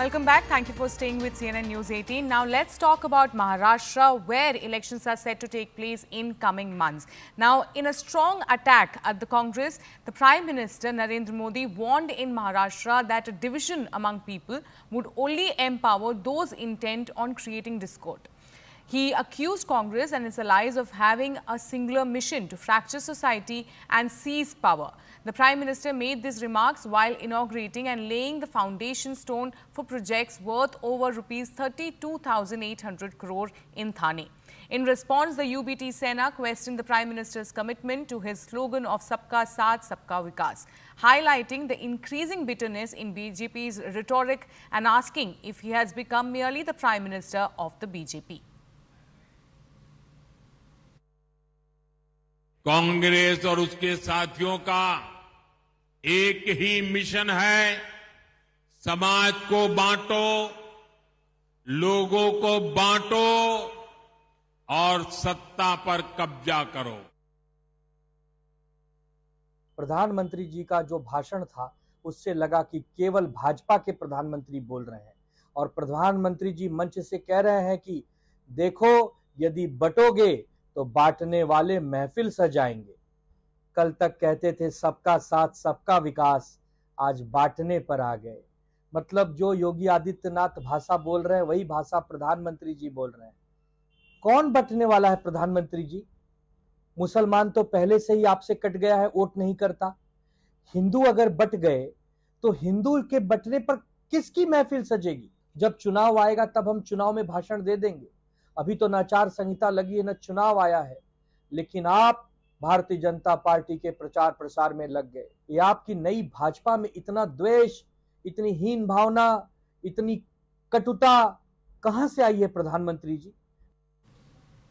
Welcome back. Thank you for staying with CNN News 18. Now let's talk about Maharashtra where elections are set to take place in coming months. Now in a strong attack at the Congress, the Prime Minister Narendra Modi warned in Maharashtra that a division among people would only empower those intent on creating discord. He accused Congress and its allies of having a singular mission to fracture society and seize power. The Prime Minister made these remarks while inaugurating and laying the foundation stone for projects worth over rupees 32,800 crore in Thane. In response, the UBT Sena questioned the Prime Minister's commitment to his slogan of Sabka Saath, Sabka Vikas, highlighting the increasing bitterness in BJP's rhetoric and asking if he has become merely the Prime Minister of the BJP. Congress और उसके साथियों का एक ही mission है समाज को बांटो लोगों को बांटो और सत्ता पर कब्जा करो प्रधानमंत्री जी का जो भाषण था उससे लगा कि केवल भाजपा के प्रधानमंत्री बोल रहे हैं और प्रधानमंत्री जी मंच से कह रहे हैं कि देखो यदि बटोगे तो बांटने वाले महफिल सजाएंगे कल तक कहते थे सबका साथ सबका विकास आज बांटने पर आ गए मतलब जो योगी आदित्यनाथ भाषा बोल रहे हैं वही भाषा प्रधानमंत्री जी बोल रहे हैं कौन बटने वाला है प्रधानमंत्री जी मुसलमान तो पहले से ही आपसे कट गया है वोट नहीं करता हिंदू अगर बट गए तो हिंदू के बटने पर किसकी महफिल सजेगी जब चुनाव आएगा तब हम चुनाव में भाषण दे देंगे अभी तो नाचार आचार संहिता लगी है न चुनाव आया है लेकिन आप भारतीय जनता पार्टी के प्रचार प्रसार में लग गए ये आपकी नई भाजपा में इतना द्वेष इतनी हीन भावना इतनी कटुता कहां से आई है प्रधानमंत्री जी